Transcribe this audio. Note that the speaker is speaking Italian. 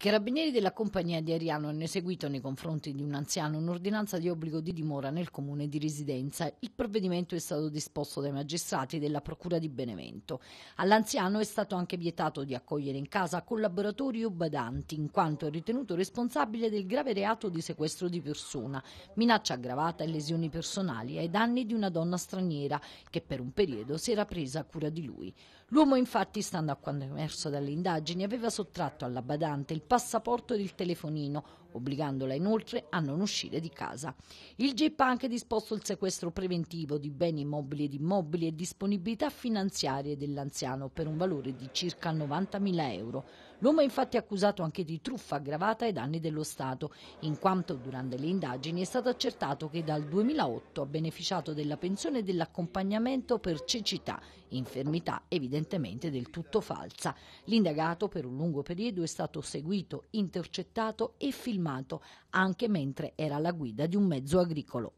I carabinieri della compagnia di Ariano hanno eseguito nei confronti di un anziano un'ordinanza di obbligo di dimora nel comune di residenza. Il provvedimento è stato disposto dai magistrati della Procura di Benevento. All'anziano è stato anche vietato di accogliere in casa collaboratori o badanti, in quanto è ritenuto responsabile del grave reato di sequestro di persona, minaccia aggravata e lesioni personali ai danni di una donna straniera che per un periodo si era presa cura di lui. L'uomo infatti, stando a quando è emerso dalle indagini, aveva sottratto alla badante il passaporto ed il telefonino, obbligandola inoltre a non uscire di casa. Il GIP ha anche disposto il sequestro preventivo di beni mobili ed immobili e disponibilità finanziarie dell'anziano per un valore di circa 90.000 euro. L'uomo è infatti accusato anche di truffa aggravata ai danni dello Stato, in quanto durante le indagini è stato accertato che dal 2008 ha beneficiato della pensione e dell'accompagnamento per cecità Infermità evidentemente del tutto falsa. L'indagato per un lungo periodo è stato seguito, intercettato e filmato anche mentre era alla guida di un mezzo agricolo.